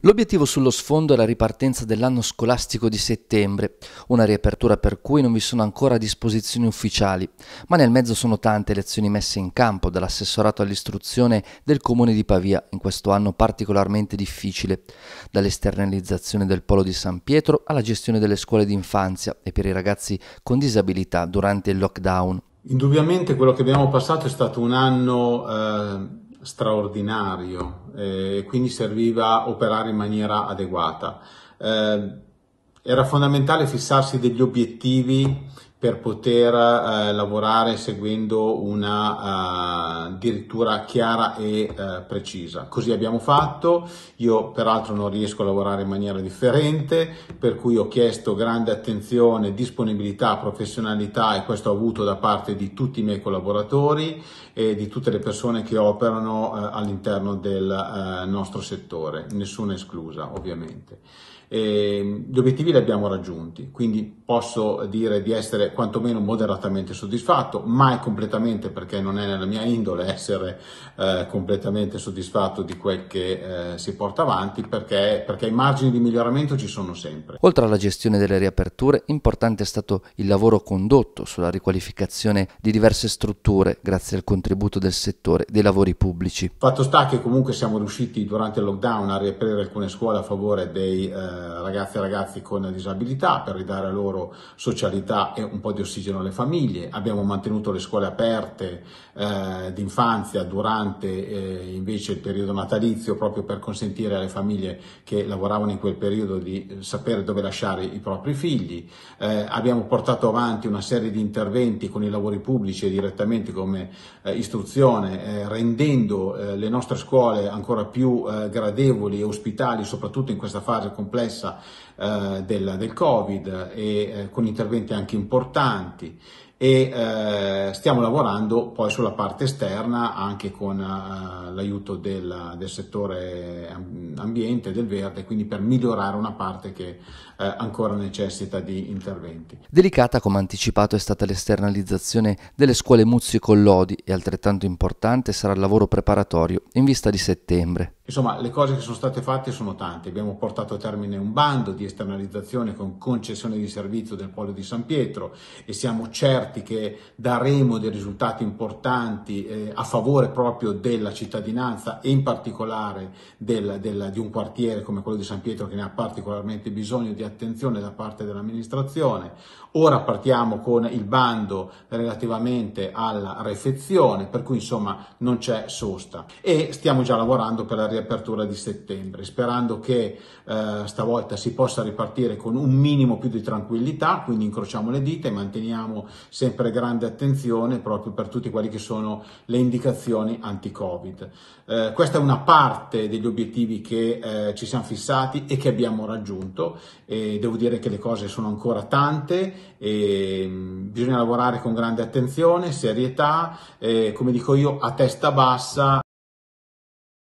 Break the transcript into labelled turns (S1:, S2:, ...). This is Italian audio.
S1: L'obiettivo sullo sfondo è la ripartenza dell'anno scolastico di settembre, una riapertura per cui non vi sono ancora disposizioni ufficiali, ma nel mezzo sono tante le azioni messe in campo dall'assessorato all'istruzione del comune di Pavia in questo anno particolarmente difficile, dall'esternalizzazione del polo di San Pietro alla gestione delle scuole di infanzia e per i ragazzi con disabilità durante il lockdown.
S2: Indubbiamente quello che abbiamo passato è stato un anno eh straordinario eh, e quindi serviva operare in maniera adeguata. Eh, era fondamentale fissarsi degli obiettivi per poter eh, lavorare seguendo una eh, dirittura chiara e eh, precisa. Così abbiamo fatto, io peraltro non riesco a lavorare in maniera differente, per cui ho chiesto grande attenzione, disponibilità, professionalità e questo ho avuto da parte di tutti i miei collaboratori e di tutte le persone che operano eh, all'interno del eh, nostro settore, nessuna esclusa ovviamente. E, ehm, gli obiettivi li abbiamo raggiunti, quindi posso dire di essere essere quantomeno moderatamente soddisfatto, mai completamente perché non è nella mia indole essere eh, completamente soddisfatto di quel che eh, si porta avanti perché, perché i margini di miglioramento ci sono sempre.
S1: Oltre alla gestione delle riaperture, importante è stato il lavoro condotto sulla riqualificazione di diverse strutture grazie al contributo del settore dei lavori pubblici.
S2: Fatto sta che comunque siamo riusciti durante il lockdown a riaprire alcune scuole a favore dei eh, ragazzi e ragazzi con disabilità per ridare a loro socialità e un po' di ossigeno alle famiglie, abbiamo mantenuto le scuole aperte eh, d'infanzia durante eh, invece il periodo natalizio proprio per consentire alle famiglie che lavoravano in quel periodo di eh, sapere dove lasciare i propri figli, eh, abbiamo portato avanti una serie di interventi con i lavori pubblici e direttamente come eh, istruzione, eh, rendendo le nostre scuole ancora più gradevoli e ospitali, soprattutto in questa fase complessa del, del Covid e con interventi anche importanti importanti e eh, stiamo lavorando poi sulla parte esterna anche con eh, l'aiuto del, del, settore eh, ambiente, del verde, quindi per migliorare una parte che eh, ancora necessita di interventi.
S1: Delicata come anticipato è stata l'esternalizzazione delle scuole Muzzi Collodi e altrettanto importante sarà il lavoro preparatorio in vista di settembre.
S2: Insomma, le cose che sono state fatte sono tante. Abbiamo portato a termine un bando di esternalizzazione con concessione di servizio del Polo di San Pietro e siamo certi certi che daremo dei risultati importanti eh, a favore proprio della cittadinanza e in particolare del, del, di un quartiere come quello di San Pietro che ne ha particolarmente bisogno di attenzione da parte dell'amministrazione. Ora partiamo con il bando relativamente alla refezione, per cui insomma non c'è sosta e stiamo già lavorando per la riapertura di settembre, sperando che eh, stavolta si possa ripartire con un minimo più di tranquillità, quindi incrociamo le dita e manteniamo sempre grande attenzione proprio per tutti quelli che sono le indicazioni anti-Covid. Eh, questa è una parte degli obiettivi che eh, ci siamo fissati e che abbiamo raggiunto e devo dire che le cose sono ancora tante e mm, bisogna lavorare con grande attenzione, serietà, e, come dico io, a testa bassa.